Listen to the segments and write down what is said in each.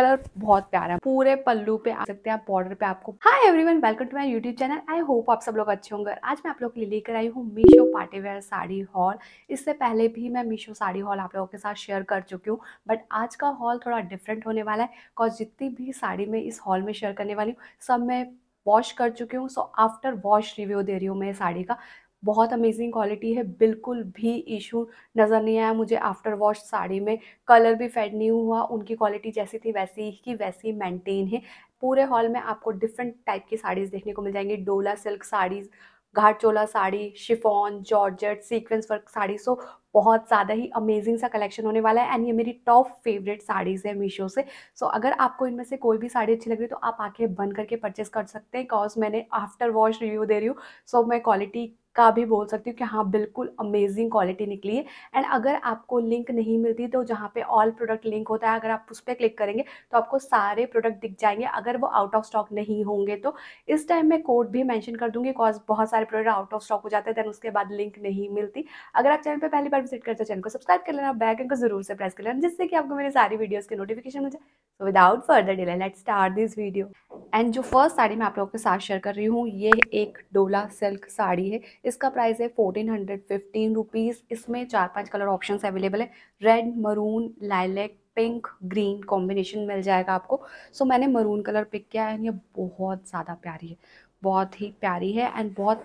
colour बहुत प्यारा है पूरे पल्लू पे आ सकते हैं बॉर्डर पे आपको hi everyone welcome to my YouTube channel I hope आप सब लोग अच्छे होंगे आज मैं आप लोग के लिए लेकर आई हूँ मीशो पार्टीवेयर साड़ी हॉल इससे पहले भी मैं मीशो साड़ी हॉल आप लोगों के साथ शेयर कर चुकी हूँ बट आज का हॉल थोड़ा डिफरेंट होने वाला है बिकॉज जितनी भी साड़ी मैं इस हॉल में शेयर करने वाली हूँ सब मैं वॉश कर चुकी हूँ सो आफ्टर वॉश रिव्यू दे रही हूँ मैं साड़ी का बहुत अमेजिंग क्वालिटी है बिल्कुल भी इशू नज़र नहीं आया मुझे आफ्टर वॉश साड़ी में कलर भी फेड नहीं हुआ उनकी क्वालिटी जैसी थी वैसी ही वैसी मेंटेन है पूरे हॉल में आपको डिफरेंट टाइप की साड़ीज़ देखने को मिल जाएंगी dola silk saris gharchola sari chiffon georgette sequence work sari so बहुत ज़्यादा ही अमेजिंग सा कलेक्शन होने वाला है एंड ये मेरी टॉप फेवरेट साड़ीज़ है मीशो से सो so, अगर आपको इनमें से कोई भी साड़ी अच्छी लग रही है तो आप आके बंद करके परचेस कर सकते हैं बिकॉज मैंने आफ्टर वॉश रिव्यू दे रही हूँ सो so, मैं क्वालिटी का भी बोल सकती हूँ कि हाँ बिल्कुल अमेजिंग क्वालिटी निकली है एंड अगर आपको लिंक नहीं मिलती तो जहाँ पे ऑल प्रोडक्ट लिंक होता है अगर आप उस पर क्लिक करेंगे तो आपको सारे प्रोडक्ट दिख जाएंगे अगर वो आउट ऑफ स्टॉक नहीं होंगे तो इस टाइम मैं कोड भी मैंशन कर दूँगी बिकॉज बहुत सारे प्रोडक्ट आउट ऑफ स्टॉक हो जाते हैं देन उसके बाद लिंक नहीं मिलती अगर आप चैनल पर पहली बार विजिट करते हैं चैनल को सब्सक्राइब कर लेना बैकन को जरूर से प्रेस कर लेना जिससे कि आपको मेरे सारी वीडियोज़ के नोटिफिकेशन मिल जाए so without further delay let start this video and जो फर्स्ट साड़ी मैं आप लोगों के साथ शेयर कर रही हूँ ये एक डोला सिल्क साड़ी है इसका प्राइस है फोर्टीन हंड्रेड फिफ्टीन रुपीज़ इसमें चार पांच कलर ऑप्शंस अवेलेबल है red maroon lilac pink green combination मिल जाएगा आपको सो so, मैंने मरून कलर पिक किया है ये बहुत ज़्यादा प्यारी है बहुत ही प्यारी है एंड बहुत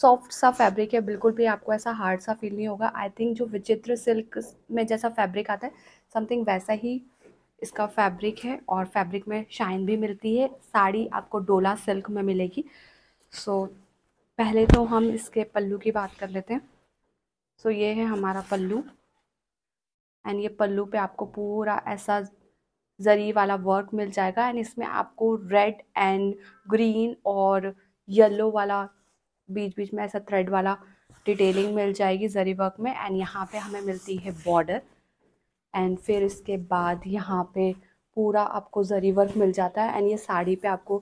सॉफ्ट सा फैब्रिक है बिल्कुल भी आपको ऐसा हार्ड सा फील नहीं होगा आई थिंक जो विचित्र सिल्क में जैसा फैब्रिक आता है समथिंग वैसा ही इसका फैब्रिक है और फैब्रिक में शाइन भी मिलती है साड़ी आपको डोला सिल्क में मिलेगी सो so, पहले तो हम इसके पल्लू की बात कर लेते हैं सो so, ये है हमारा पल्लू एंड ये पल्लू पे आपको पूरा ऐसा जरी वाला वर्क मिल जाएगा एंड इसमें आपको रेड एंड ग्रीन और येलो वाला बीच बीच में ऐसा थ्रेड वाला डिटेलिंग मिल जाएगी जरी वर्क में एंड यहाँ पे हमें मिलती है बॉर्डर एंड फिर इसके बाद यहाँ पे पूरा आपको जरी वर्क मिल जाता है एंड ये साड़ी पे आपको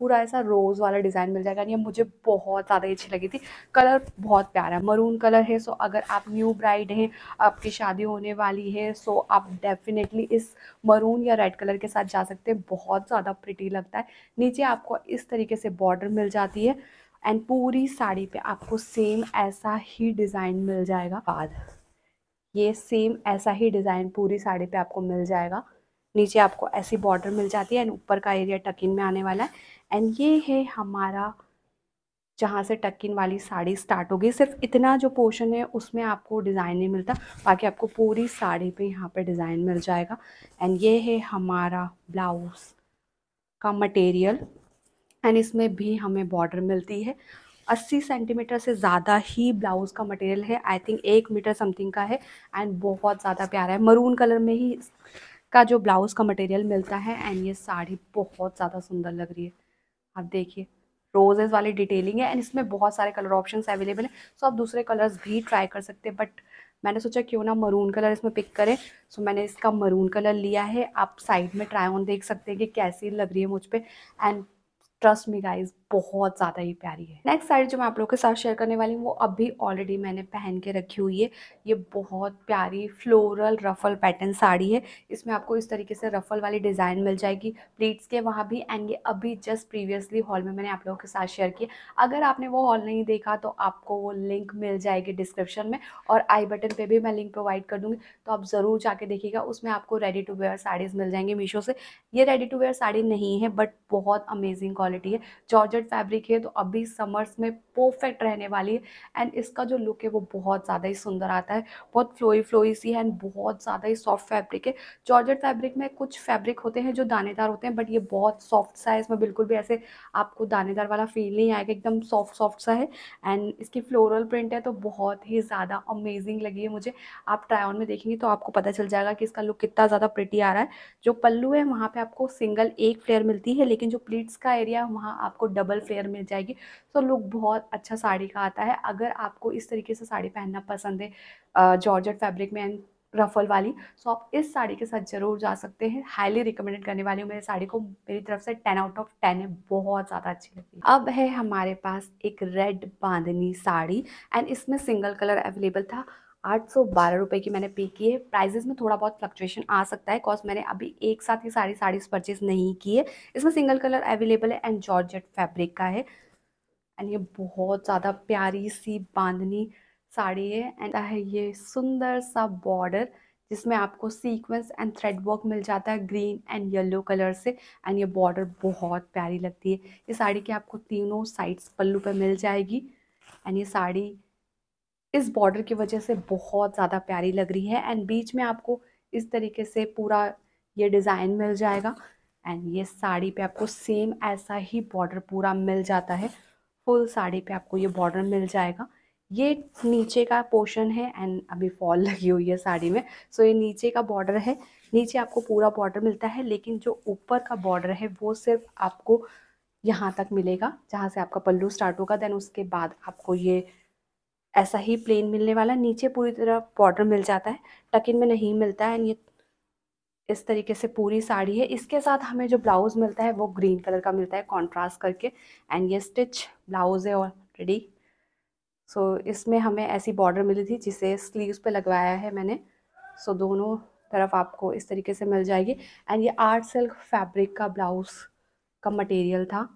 पूरा ऐसा रोज़ वाला डिज़ाइन मिल जाएगा ये मुझे बहुत ज़्यादा अच्छी लगी थी कलर बहुत प्यारा है मरून कलर है सो अगर आप न्यू ब्राइड हैं आपकी शादी होने वाली है सो आप डेफिनेटली इस मरून या रेड कलर के साथ जा सकते हैं बहुत ज़्यादा प्रिटी लगता है नीचे आपको इस तरीके से बॉर्डर मिल जाती है एंड पूरी साड़ी पे आपको सेम ऐसा ही डिज़ाइन मिल जाएगा बाद ये सेम ऐसा ही डिज़ाइन पूरी साड़ी पे आपको मिल जाएगा नीचे आपको ऐसी बॉर्डर मिल जाती है एंड ऊपर का एरिया टकिन में आने वाला है एंड ये है हमारा जहाँ से टकिन वाली साड़ी स्टार्ट होगी सिर्फ इतना जो पोर्शन है उसमें आपको डिज़ाइन नहीं मिलता बाकी आपको पूरी साड़ी पे यहाँ पे डिज़ाइन मिल जाएगा एंड ये है हमारा ब्लाउज़ का मटेरियल एंड इसमें भी हमें बॉर्डर मिलती है अस्सी सेंटीमीटर से ज़्यादा ही ब्लाउज़ का मटेरियल है आई थिंक एक मीटर समथिंग का है एंड बहुत ज़्यादा प्यारा है मरून कलर में ही का जो ब्लाउज़ का मटेरियल मिलता है एंड ये साड़ी बहुत ज़्यादा सुंदर लग रही है आप देखिए रोजेज़ वाली डिटेलिंग है एंड इसमें बहुत सारे कलर ऑप्शन अवेलेबल हैं सो आप दूसरे कलर्स भी ट्राई कर सकते हैं बट मैंने सोचा क्यों ना मरून कलर इसमें पिक करें सो so, मैंने इसका मरून कलर लिया है आप साइड में ट्राई ऑन देख सकते हैं कि कैसी लग रही है मुझ पर एंड ट्रस्ट मी गाइज बहुत ज़्यादा ही प्यारी है नेक्स्ट साड़ी जो मैं आप लोगों के साथ शेयर करने वाली हूँ वो अभी ऑलरेडी मैंने पहन के रखी हुई है ये बहुत प्यारी फ्लोरल रफल पैटर्न साड़ी है इसमें आपको इस तरीके से रफल वाली डिज़ाइन मिल जाएगी प्लीट्स के वहाँ भी एंड ये अभी जस्ट प्रीवियसली हॉल में मैंने आप लोगों के साथ शेयर किया अगर आपने वो हॉल नहीं देखा तो आपको वो लिंक मिल जाएगी डिस्क्रिप्शन में और आई बटन पर भी मैं लिंक प्रोवाइड कर दूँगी तो आप ज़रूर जाके देखिएगा उसमें आपको रेडी टू वेयर साड़ीज़ मिल जाएंगी मीशो से ये रेडी टू वेयर साड़ी नहीं है बट बहुत अमेजिंग क्वालिटी है जॉर्ज कॉटन फैब्रिक है तो अभी समर्स में परफेक्ट रहने वाली है एंड इसका जो लुक है वो बहुत ज़्यादा ही सुंदर आता है बहुत फ्लोई फ्लोई सी है एंड बहुत ज़्यादा ही सॉफ्ट फैब्रिक है जॉर्जेट फैब्रिक में कुछ फैब्रिक होते हैं जो दानेदार होते हैं बट ये बहुत सॉफ्ट सा है इसमें बिल्कुल भी ऐसे आपको दानेदार वाला फील नहीं आएगा एकदम सॉफ्ट सॉफ्ट सा है एंड इसकी फ्लोरल प्रिंट है तो बहुत ही ज़्यादा अमेजिंग लगी है मुझे आप ट्राई ऑन में देखेंगे तो आपको पता चल जाएगा कि इसका लुक कितना ज़्यादा प्रिटी आ रहा है जो पल्लू है वहाँ पर आपको सिंगल एक फ्लेयर मिलती है लेकिन जो प्लीट्स का एरिया है वहाँ आपको डबल डबल फेयर मिल जाएगी तो लुक बहुत अच्छा साड़ी का आता है अगर आपको इस तरीके से साड़ी पहनना पसंद है जॉर्जेट फैब्रिक में एंड रफल वाली सो आप इस साड़ी के साथ ज़रूर जा सकते हैं हाईली रिकमेंडेड करने वाली हूँ मेरी साड़ी को मेरी तरफ से टेन आउट ऑफ टेन है बहुत ज़्यादा अच्छी लगती है अब है हमारे पास एक रेड बांधनी साड़ी एंड इसमें सिंगल कलर अवेलेबल था आठ सौ बारह रुपये की मैंने पे की है प्राइजेस में थोड़ा बहुत फ्लक्चुएशन आ सकता है कॉज मैंने अभी एक साथ ही सारी साड़ीज़ परचेज नहीं की है इसमें सिंगल कलर अवेलेबल है एंड जॉर्जेट फैब्रिक का है एंड ये बहुत ज़्यादा प्यारी सी बांधनी साड़ी है एंड है ये सुंदर सा बॉर्डर जिसमें आपको सीक्वेंस एंड थ्रेड वर्क मिल जाता है ग्रीन एंड येलो कलर से एंड ये बॉर्डर बहुत प्यारी लगती है ये साड़ी की आपको तीनों साइड्स पल्लू पर मिल जाएगी एंड ये साड़ी इस बॉर्डर की वजह से बहुत ज़्यादा प्यारी लग रही है एंड बीच में आपको इस तरीके से पूरा ये डिज़ाइन मिल जाएगा एंड ये साड़ी पे आपको सेम ऐसा ही बॉर्डर पूरा मिल जाता है फुल साड़ी पे आपको ये बॉर्डर मिल जाएगा ये नीचे का पोर्शन है एंड अभी फॉल लगी हुई है साड़ी में सो so ये नीचे का बॉर्डर है नीचे आपको पूरा बॉर्डर मिलता है लेकिन जो ऊपर का बॉर्डर है वो सिर्फ आपको यहाँ तक मिलेगा जहाँ से आपका पल्लू स्टार्ट होगा देन उसके बाद आपको ये ऐसा ही प्लेन मिलने वाला नीचे पूरी तरह बॉर्डर मिल जाता है टकिन में नहीं मिलता है एंड ये इस तरीके से पूरी साड़ी है इसके साथ हमें जो ब्लाउज़ मिलता है वो ग्रीन कलर का मिलता है कॉन्ट्रास्ट करके एंड ये स्टिच ब्लाउज़ है ऑलरेडी सो so, इसमें हमें ऐसी बॉर्डर मिली थी जिसे स्लीव्स पे लगवाया है मैंने सो so, दोनों तरफ आपको इस तरीके से मिल जाएगी एंड ये आर्ट सिल्क फैब्रिक का ब्लाउज़ का मटेरियल था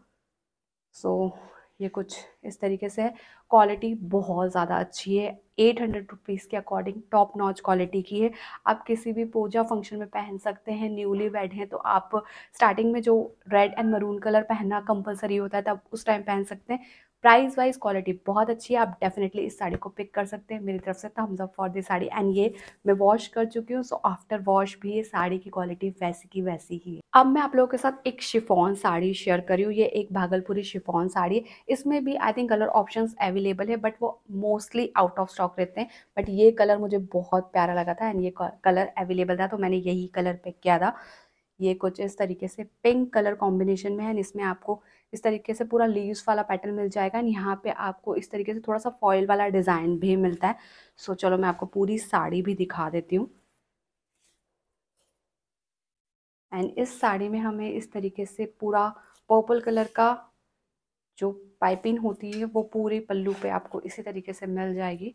सो so, ये कुछ इस तरीके से क्वालिटी बहुत ज़्यादा अच्छी है एट हंड्रेड रुपीज़ के अकॉर्डिंग टॉप नॉच क्वालिटी की है आप किसी भी पूजा फंक्शन में पहन सकते हैं न्यूली वेड हैं तो आप स्टार्टिंग में जो रेड एंड मरून कलर पहनना कंपलसरी होता है तब उस टाइम पहन सकते हैं प्राइस वाइज क्वालिटी बहुत अच्छी है आप डेफिनेटली इस साड़ी को पिक कर सकते हैं मेरी तरफ से thumbs up for this sari and ये मैं वॉश कर चुकी हूँ सो आफ्टर वॉश भी ये साड़ी की क्वालिटी वैसी की वैसी ही है अब मैं आप लोगों के साथ एक शिफॉन साड़ी शेयर करी हूँ ये एक भागलपुरी शिफॉन साड़ी है इसमें भी I think colour options available है बट वो मोस्टली आउट ऑफ स्टॉक रहते हैं बट ये कलर मुझे बहुत प्यारा लगा था एंड ये कलर अवेलेबल था तो मैंने यही कलर पिक किया था ये कुछ इस तरीके से पिंक कलर कॉम्बिनेशन में है एंड इसमें आपको इस तरीके से पूरा लीव्स वाला पैटर्न मिल जाएगा एंड यहाँ पे आपको इस तरीके से थोड़ा सा फॉयल वाला डिज़ाइन भी मिलता है सो so, चलो मैं आपको पूरी साड़ी भी दिखा देती हूँ एंड इस साड़ी में हमें इस तरीके से पूरा पर्पल कलर का जो पाइपिंग होती है वो पूरे पल्लू पे आपको इसी तरीके से मिल जाएगी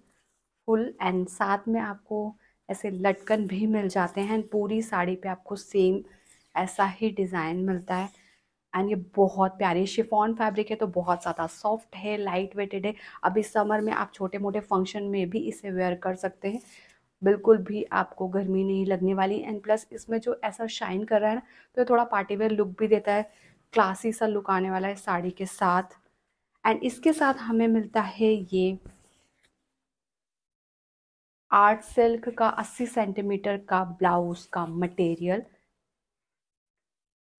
फुल एंड साथ में आपको ऐसे लटकन भी मिल जाते हैं पूरी साड़ी पे आपको सेम ऐसा ही डिज़ाइन मिलता है एंड ये बहुत प्यारी शिफॉन फैब्रिक है तो बहुत ज़्यादा सॉफ्ट है लाइट वेटेड है अभी समर में आप छोटे मोटे फंक्शन में भी इसे वेयर कर सकते हैं बिल्कुल भी आपको गर्मी नहीं लगने वाली एंड प्लस इसमें जो ऐसा शाइन कर रहा है ना तो ये थोड़ा पार्टीवेयर लुक भी देता है क्लासी सा लुक आने वाला है साड़ी के साथ एंड इसके साथ हमें मिलता है ये आर्ट सिल्क का 80 सेंटीमीटर का ब्लाउज का मटेरियल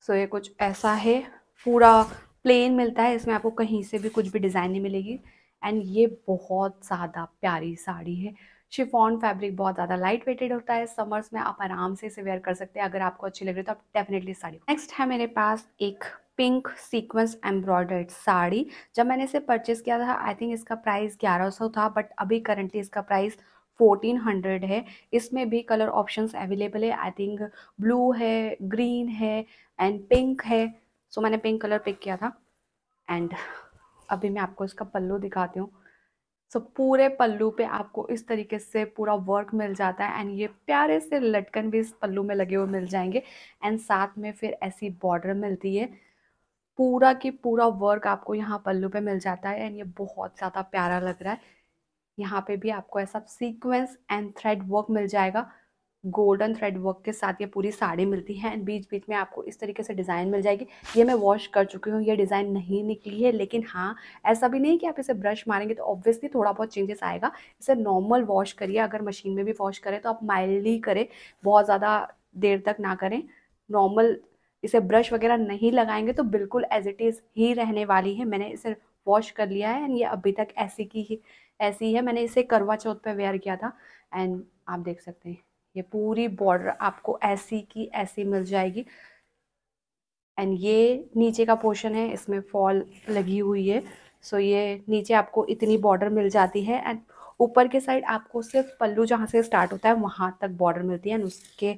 सो so, ये कुछ ऐसा है पूरा प्लेन मिलता है इसमें आपको कहीं से भी कुछ भी डिज़ाइन नहीं मिलेगी एंड ये बहुत ज़्यादा प्यारी साड़ी है शिफॉन फैब्रिक बहुत ज़्यादा लाइट वेटेड होता है समर्स में आप आराम से इसे वेयर कर सकते हैं अगर आपको अच्छी लग रही है तो आप डेफिनेटली साड़ी नेक्स्ट है मेरे पास एक पिंक सीक्वेंस एम्ब्रॉयडर्ड साड़ी जब मैंने इसे परचेज़ किया था आई थिंक इसका प्राइस 1100 था बट अभी करंटली इसका प्राइस 1400 है इसमें भी कलर ऑप्शंस अवेलेबल है आई थिंक ब्लू है ग्रीन है एंड पिंक है सो so, मैंने पिंक कलर पिक किया था एंड अभी मैं आपको इसका पल्लू दिखाती हूँ सो so, पूरे पल्लू पे आपको इस तरीके से पूरा वर्क मिल जाता है एंड ये प्यारे से लटकन भी इस पल्लू में लगे हुए मिल जाएंगे एंड साथ में फिर ऐसी बॉर्डर मिलती है पूरा के पूरा वर्क आपको यहाँ पल्लू पे मिल जाता है एंड ये बहुत ज़्यादा प्यारा लग रहा है यहाँ पे भी आपको ऐसा सीक्वेंस एंड थ्रेड वर्क मिल जाएगा गोल्डन थ्रेड वर्क के साथ ये पूरी साड़ी मिलती है एंड बीच बीच में आपको इस तरीके से डिज़ाइन मिल जाएगी ये मैं वॉश कर चुकी हूँ ये डिज़ाइन नहीं निकली है लेकिन हाँ ऐसा भी नहीं कि आप इसे ब्रश मारेंगे तो ऑब्वियसली थोड़ा बहुत चेंजेस आएगा इसे नॉर्मल वॉश करिए अगर मशीन में भी वॉश करें तो आप माइल्डली करें बहुत ज़्यादा देर तक ना करें नॉर्मल इसे ब्रश वगैरह नहीं लगाएंगे तो बिल्कुल एज इट इज़ ही रहने वाली है मैंने इसे वॉश कर लिया है एंड ये अभी तक ऐसी की ही ऐसी ही है मैंने इसे करवा चौथ पर वेयर किया था एंड आप देख सकते हैं ये पूरी बॉर्डर आपको ऐसी की ऐसी मिल जाएगी एंड ये नीचे का पोर्शन है इसमें फॉल लगी हुई है सो so ये नीचे आपको इतनी बॉर्डर मिल जाती है एंड ऊपर के साइड आपको सिर्फ पल्लू जहाँ से स्टार्ट होता है वहाँ तक बॉर्डर मिलती है एंड उसके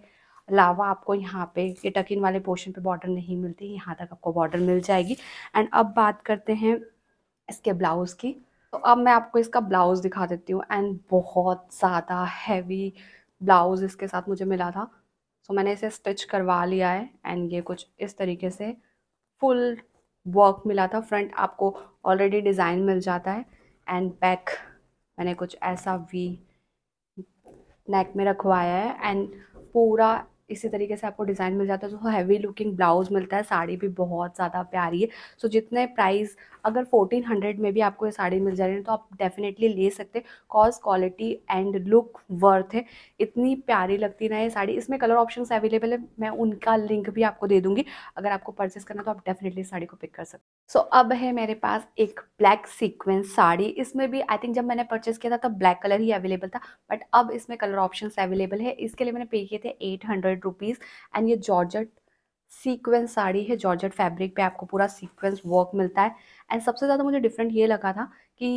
अलावा आपको यहाँ पे ये टकिन वाले पोर्शन पे बॉर्डर नहीं मिलती यहाँ तक आपको बॉर्डर मिल जाएगी एंड अब बात करते हैं इसके ब्लाउज़ की तो अब मैं आपको इसका ब्लाउज़ दिखा देती हूँ एंड बहुत ज़्यादा हैवी ब्लाउज़ इसके साथ मुझे मिला था सो so, मैंने इसे स्टिच करवा लिया है एंड ये कुछ इस तरीके से फुल वर्क मिला था फ्रंट आपको ऑलरेडी डिज़ाइन मिल जाता है एंड बैक मैंने कुछ ऐसा वी नेक में रखवाया है एंड पूरा इसी तरीके से आपको डिज़ाइन मिल जाता है जो हैवी लुकिंग ब्लाउज मिलता है साड़ी भी बहुत ज़्यादा प्यारी है सो so, जितने प्राइस अगर 1400 में भी आपको ये साड़ी मिल जा रही है तो आप डेफिनेटली ले सकते हैं cause quality and look worth है इतनी प्यारी लगती ना ये साड़ी इसमें कलर ऑप्शन अवेलेबल है मैं उनका लिंक भी आपको दे दूँगी अगर आपको परचेस करना तो आप डेफिनेटली साड़ी को पिक कर सकते सो so, अब है मेरे पास एक ब्लैक सीक्वेंस साड़ी इसमें भी आई थिंक जब मैंने परचेस किया था तब ब्लैक कलर ही अवेलेबल था बट अब इसमें कलर ऑप्शन अवेलेबल है इसके लिए मैंने पे किए थे एट हंड्रेड रुपीज़ एंड ये जॉर्जट सीक्वेंस साड़ी है जॉर्जट फैब्रिक पे आपको पूरा सीक्वेंस वर्क मिलता है एंड सबसे ज़्यादा मुझे डिफरेंट ये लगा था कि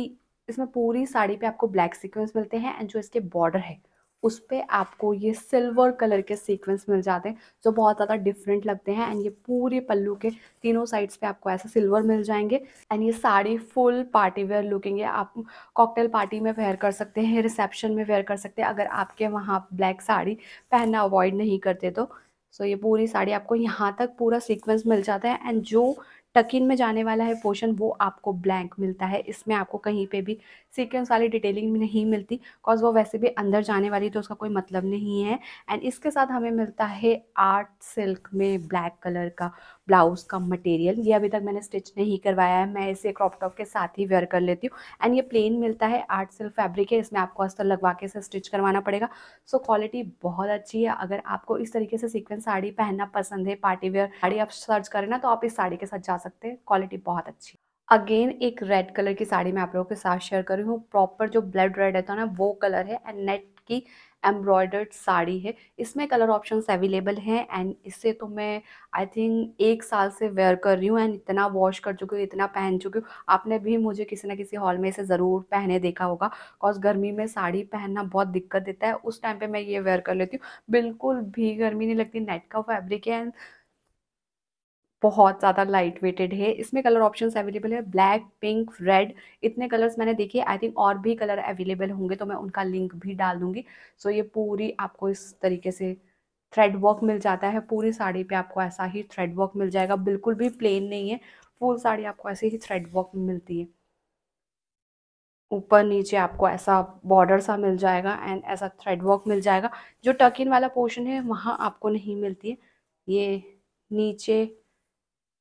इसमें पूरी साड़ी पे आपको ब्लैक सीक्वेंस मिलते हैं एंड जो इसके बॉर्डर है उस पर आपको ये सिल्वर कलर के सीक्वेंस मिल जाते हैं जो बहुत ज़्यादा डिफरेंट लगते हैं एंड ये पूरे पल्लू के तीनों साइड्स पे आपको ऐसे सिल्वर मिल जाएंगे एंड ये sari full party wear looking है आप कॉकटेल पार्टी में वेयर कर सकते हैं रिसेप्शन में वेयर कर सकते हैं अगर आपके वहाँ ब्लैक साड़ी पहनना अवॉइड नहीं करते तो सो so ये पूरी साड़ी आपको यहाँ तक पूरा सीक्वेंस मिल जाता है एंड जो टकिन में जाने वाला है पोर्शन वो आपको ब्लैंक मिलता है इसमें आपको कहीं पे भी सीक्वेंस वाली डिटेलिंग नहीं मिलती बिकॉज वो वैसे भी अंदर जाने वाली तो उसका कोई मतलब नहीं है एंड इसके साथ हमें मिलता है आर्ट सिल्क में ब्लैक कलर का ब्लाउज़ का मटेरियल ये अभी तक मैंने स्टिच नहीं करवाया है मैं इसे क्रॉप टॉप के साथ ही वेयर कर लेती हूँ एंड ये प्लेन मिलता है आर्ट सिल्क फैब्रिक है इसमें आपको अस्तर लगवा के इसे स्टिच करवाना पड़ेगा सो क्वालिटी बहुत अच्छी है अगर आपको इस तरीके से सीक्वेंस साड़ी पहनना पसंद है पार्टी वेयर साड़ी आप सर्च करें ना तो आप इस साड़ी के साथ जा सकते हैं क्वालिटी बहुत अच्छी अगेन एक रेड कलर की साड़ी मैं आप लोगों के साथ शेयर कर रही हूँ प्रॉपर जो ब्लड रेड रहता है तो ना वो कलर है एंड नेट की एम्ब्रॉयडर्ड साड़ी है इसमें कलर ऑप्शंस अवेलेबल हैं एंड इससे तो मैं आई थिंक एक साल से वेयर कर रही हूँ एंड इतना वॉश कर चुकी हूँ इतना पहन चुकी हूँ आपने भी मुझे किसी ना किसी हॉल में इसे ज़रूर पहने देखा होगा बिकॉज गर्मी में साड़ी पहनना बहुत दिक्कत देता है उस टाइम पर मैं ये वेयर कर लेती हूँ बिल्कुल भी गर्मी नहीं लगती नेट का फैब्रिक है एंड बहुत ज़्यादा लाइट वेटेड है इसमें कलर ऑप्शंस अवेलेबल है ब्लैक पिंक रेड इतने कलर्स मैंने देखे आई थिंक और भी कलर अवेलेबल होंगे तो मैं उनका लिंक भी डाल दूँगी सो so ये पूरी आपको इस तरीके से थ्रेड वर्क मिल जाता है पूरी साड़ी पे आपको ऐसा ही थ्रेड वर्क मिल जाएगा बिल्कुल भी प्लेन नहीं है फुल साड़ी आपको ऐसे ही थ्रेड वर्क मिलती है ऊपर नीचे आपको ऐसा बॉर्डर सा मिल जाएगा एंड ऐसा थ्रेड वर्क मिल जाएगा जो टकिन वाला पोर्शन है वहाँ आपको नहीं मिलती है ये नीचे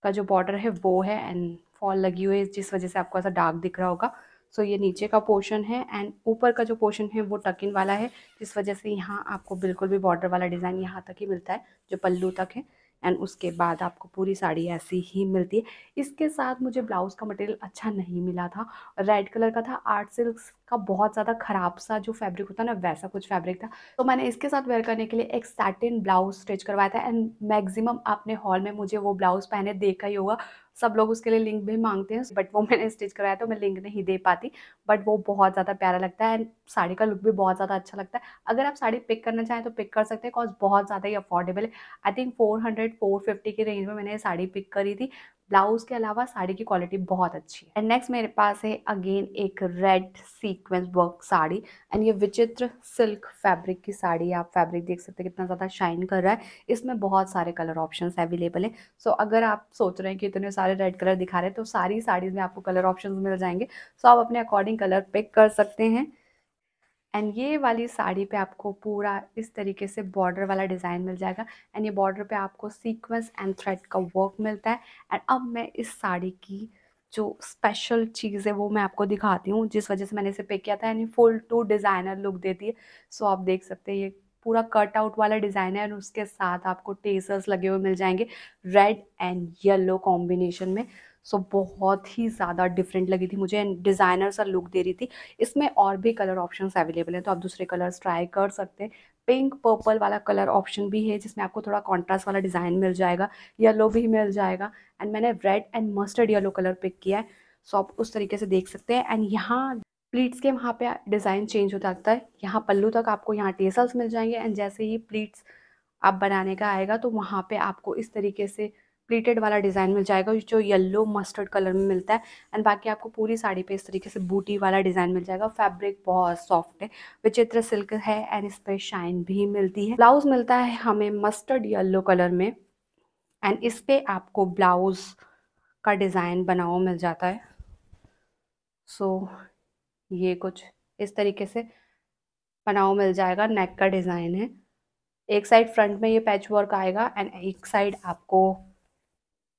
का जो बॉर्डर है वो है एंड फॉल लगी हुई है जिस वजह से आपको ऐसा डार्क दिख रहा होगा सो so, ये नीचे का पोर्शन है एंड ऊपर का जो पोर्शन है वो टकिन वाला है जिस वजह से यहाँ आपको बिल्कुल भी बॉर्डर वाला डिज़ाइन यहाँ तक ही मिलता है जो पल्लू तक है एंड उसके बाद आपको पूरी साड़ी ऐसी ही मिलती है इसके साथ मुझे ब्लाउज़ का मटेरियल अच्छा नहीं मिला था रेड कलर का था आर्ट सिल्क का बहुत ज़्यादा ख़राब सा जो फैब्रिक होता ना वैसा कुछ फैब्रिक था तो मैंने इसके साथ वेयर करने के लिए एक सैटिन ब्लाउज स्टिच करवाया था एंड मैक्सिमम आपने हॉल में मुझे वो ब्लाउज़ पहने देखा ही होगा सब लोग उसके लिए लिंक भी मांगते हैं बट वो मैंने स्टिच कराया तो मैं लिंक नहीं दे पाती बट वो बहुत ज़्यादा प्यारा लगता है एंड साड़ी का लुक भी बहुत ज़्यादा अच्छा लगता है अगर आप साड़ी पिक करना चाहें तो पिक कर सकते हैं बिकॉज बहुत ज़्यादा ही अफोर्डेबल है I think four hundred four fifty की रेंज में मैंने साड़ी पिक करी थी ब्लाउज के अलावा साड़ी की क्वालिटी बहुत अच्छी है एंड नेक्स्ट मेरे पास है अगेन एक red sequence work sari and ये विचित्र सिल्क फैब्रिक की साड़ी आप फैब्रिक देख सकते हैं कितना ज़्यादा शाइन कर रहा है इसमें बहुत सारे कलर ऑप्शन अवेलेबल हैं सो so, अगर आप सोच रहे हैं कि इतने सारे रेड कलर दिखा रहे हैं तो सारी साड़ीज़ में आपको कलर ऑप्शन मिल जाएंगे सो so, आप अपने अकॉर्डिंग कलर पिक कर सकते हैं एंड ये वाली साड़ी पे आपको पूरा इस तरीके से बॉर्डर वाला डिज़ाइन मिल जाएगा एंड ये बॉर्डर पे आपको सीक्वेंस एंड थ्रेड का वर्क मिलता है एंड अब मैं इस साड़ी की जो स्पेशल चीज़ है वो मैं आपको दिखाती हूँ जिस वजह से मैंने इसे पे किया था यानी फुल टू डिज़ाइनर लुक देती है सो आप देख सकते हैं ये पूरा कट आउट वाला डिज़ाइन है और उसके साथ आपको टेसर्स लगे हुए मिल जाएंगे रेड एंड येलो कॉम्बिनेशन में सो बहुत ही ज़्यादा डिफरेंट लगी थी मुझे एंड डिज़ाइनर सा लुक दे रही थी इसमें और भी कलर ऑप्शंस अवेलेबल हैं तो आप दूसरे कलर्स ट्राई कर सकते हैं पिंक पर्पल वाला कलर ऑप्शन भी है जिसमें आपको थोड़ा कॉन्ट्रास्ट वाला डिज़ाइन मिल जाएगा येलो भी मिल जाएगा एंड मैंने red and mustard yellow colour pick किया है सो आप उस तरीके से देख सकते हैं एंड यहाँ प्लीट्स के वहाँ पे डिज़ाइन चेंज हो जाता है यहाँ पल्लू तक आपको यहाँ टेसल्स मिल जाएंगे एंड जैसे ही प्लीट्स आप बनाने का आएगा तो वहाँ पे आपको इस तरीके से प्लीटेड वाला डिज़ाइन मिल जाएगा जो येलो मस्टर्ड कलर में मिलता है एंड बाकी आपको पूरी साड़ी पे इस तरीके से बूटी वाला डिज़ाइन मिल जाएगा फैब्रिक बहुत सॉफ्ट है विचित्र सिल्क है एंड इस पर शाइन भी मिलती है ब्लाउज मिलता है हमें मस्टर्ड येलो कलर में एंड इस पर आपको ब्लाउज का डिज़ाइन बनाओ मिल जाता है सो so, ये कुछ इस तरीके से बनाओ मिल जाएगा नेक का डिज़ाइन है एक साइड फ्रंट में ये पैच वर्क आएगा एंड एक साइड आपको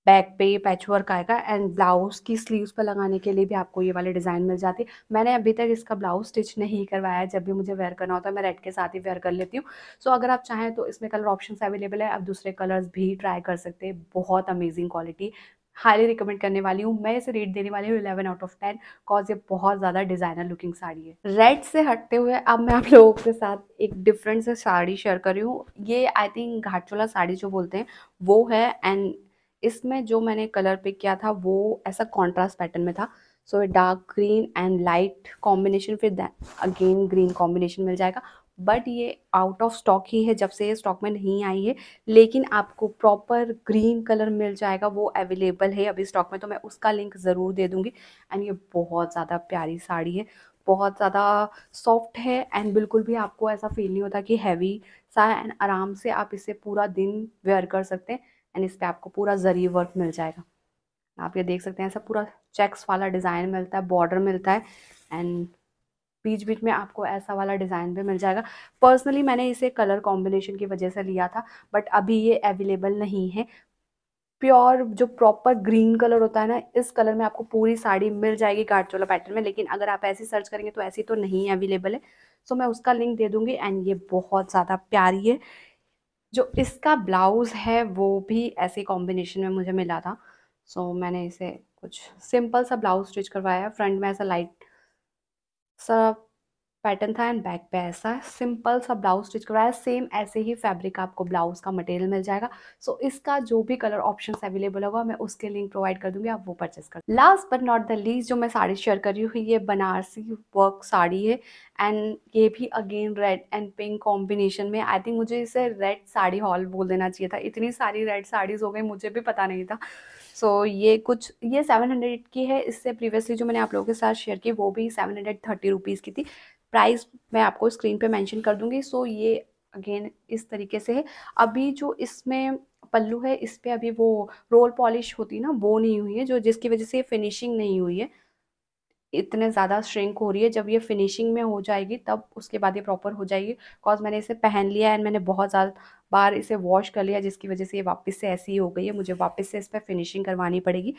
बैक पे पैच वर्क आएगा एंड ब्लाउज़ की स्लीव्स पर लगाने के लिए भी आपको ये वाले डिज़ाइन मिल जाते हैं मैंने अभी तक इसका ब्लाउज स्टिच नहीं करवाया जब भी मुझे वेयर करना होता है मैं रेड के साथ ही वेयर कर लेती हूँ सो so, अगर आप चाहें तो इसमें कलर ऑप्शन अवेलेबल है आप दूसरे कलर्स भी ट्राई कर सकते हैं बहुत अमेजिंग क्वालिटी हाईली रिकमेंड करने वाली हूँ मैं इसे रेट देने वाली हूँ eleven out of ten cause ये बहुत ज़्यादा डिज़ाइनर लुकिंग साड़ी है रेड से हटते हुए अब मैं आप लोगों के साथ एक डिफरेंट से साड़ी शेयर कर रही हूँ ये आई थिंक घाटचोला साड़ी जो बोलते हैं वो है एंड इसमें जो मैंने कलर पिक किया था वो ऐसा कॉन्ट्रास्ट पैटर्न में था so dark green and light combination फिर अगेन ग्रीन कॉम्बिनेशन मिल जाएगा बट ये आउट ऑफ स्टॉक ही है जब से ये स्टॉक में नहीं आई है लेकिन आपको प्रॉपर ग्रीन कलर मिल जाएगा वो अवेलेबल है अभी स्टॉक में तो मैं उसका लिंक ज़रूर दे दूँगी एंड ये बहुत ज़्यादा प्यारी साड़ी है बहुत ज़्यादा सॉफ्ट है एंड बिल्कुल भी आपको ऐसा फील नहीं होता कि हैवी सा एंड आराम से आप इसे पूरा दिन वेयर कर सकते हैं एंड इस पर आपको पूरा जरी वर्क मिल जाएगा आप ये देख सकते हैं ऐसा पूरा चेक्स वाला डिज़ाइन मिलता है बॉर्डर मिलता है एंड बीच बीच में आपको ऐसा वाला डिज़ाइन भी मिल जाएगा पर्सनली मैंने इसे कलर कॉम्बिनेशन की वजह से लिया था बट अभी ये अवेलेबल नहीं है प्योर जो प्रॉपर ग्रीन कलर होता है ना इस कलर में आपको पूरी साड़ी मिल जाएगी गार्चोला पैटर्न में लेकिन अगर आप ऐसी सर्च करेंगे तो ऐसी तो नहीं अवेलेबल है सो मैं उसका लिंक दे दूंगी एंड ये बहुत ज़्यादा प्यारी है जो इसका ब्लाउज़ है वो भी ऐसे कॉम्बिनेशन में मुझे मिला था सो so, मैंने इसे कुछ सिंपल सा ब्लाउज स्टिच करवाया फ्रंट में ऐसा लाइट सा पैटर्न था एंड बैक पे ऐसा सिंपल सा ब्लाउज स्टिच करवाया सेम ऐसे ही फैब्रिक आपको ब्लाउज का मटेरियल मिल जाएगा सो so, इसका जो भी कलर ऑप्शन अवेलेबल होगा मैं उसके लिंक प्रोवाइड कर दूंगी आप वो परचेस कर last but not the least जो मैं साड़ी शेयर कर रही हूँ ये बनारसी वर्क साड़ी है एंड ये भी again red and pink combination में आई थिंक मुझे इसे रेड साड़ी हॉल बोल देना चाहिए था इतनी सारी रेड साड़ीज़ हो गई मुझे भी पता नहीं था सो so, ये कुछ ये सेवन हंड्रेड की है इससे प्रीवियसली जो मैंने आप लोगों के साथ शेयर की वो भी सेवन हंड्रेड थर्टी की थी प्राइस मैं आपको स्क्रीन पे मेंशन कर दूंगी सो ये अगेन इस तरीके से है अभी जो इसमें पल्लू है इस पर अभी वो रोल पॉलिश होती ना वो नहीं हुई है जो जिसकी वजह से फिनिशिंग नहीं हुई है इतने ज़्यादा श्रिंक हो रही है जब ये फिनिशिंग में हो जाएगी तब उसके बाद ये प्रॉपर हो जाएगी बिकॉज मैंने इसे पहन लिया एंड मैंने बहुत ज़्यादा बार इसे वॉश कर लिया जिसकी वजह से ये वापस से ऐसी ही हो गई है मुझे वापस से इस पर फिनिशिंग करवानी पड़ेगी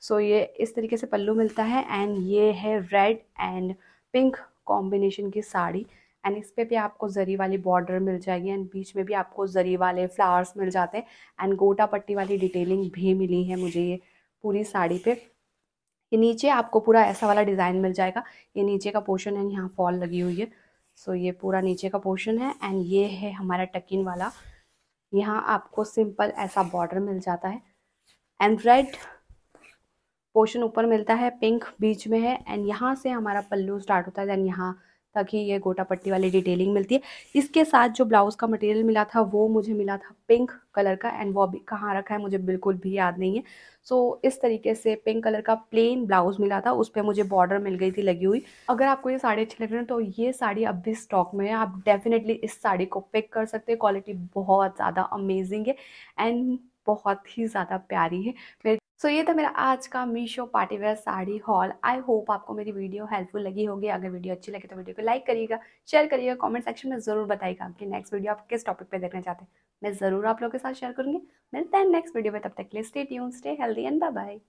सो so, ये इस तरीके से पल्लू मिलता है एंड ये है रेड एंड पिंक कॉम्बिनेशन की साड़ी एंड इस पर भी आपको जरी वाली बॉर्डर मिल जाएगी एंड बीच में भी आपको जरी वाले फ्लावर्स मिल जाते हैं एंड गोटा पट्टी वाली डिटेलिंग भी मिली है मुझे ये पूरी साड़ी पे ये नीचे आपको पूरा ऐसा वाला डिज़ाइन मिल जाएगा ये नीचे का पोर्शन है यहाँ फॉल लगी हुई है सो ये पूरा नीचे का पोर्शन है एंड ये है हमारा टकिन वाला यहाँ आपको सिंपल ऐसा बॉर्डर मिल जाता है एंड रेड पोर्शन ऊपर मिलता है पिंक बीच में है एंड यहाँ से हमारा पल्लू स्टार्ट होता है देन यहाँ तक ही ये गोटा पट्टी वाली डिटेलिंग मिलती है इसके साथ जो ब्लाउज़ का मटेरियल मिला था वो मुझे मिला था पिंक कलर का एंड वो अभी कहाँ रखा है मुझे बिल्कुल भी याद नहीं है सो so, इस तरीके से पिंक कलर का प्लेन ब्लाउज़ मिला था उस पर मुझे बॉर्डर मिल गई थी लगी हुई अगर आपको ये साड़ी अच्छी लग रही है तो ये साड़ी अब भी स्टॉक में है आप डेफिनेटली इस साड़ी को पिक कर सकते हैं क्वालिटी बहुत ज़्यादा अमेजिंग है एंड बहुत ही ज़्यादा प्यारी है मेरे सो so, ये था मेरा आज का Meesho party wear sari haul I hope आपको मेरी वीडियो हेल्पफुल लगी होगी अगर वीडियो अच्छी लगे तो वीडियो को लाइक करिएगा शेयर करिएगा कमेंट सेक्शन में ज़रूर बताइएगा कि नेक्स्ट वीडियो आप किस टॉपिक पे देखना चाहते हैं मैं ज़रूर आप लोगों के साथ शेयर करूंगी मिलते हैं नेक्स्ट वीडियो में तब तक के लिए stay tune stay healthy and bye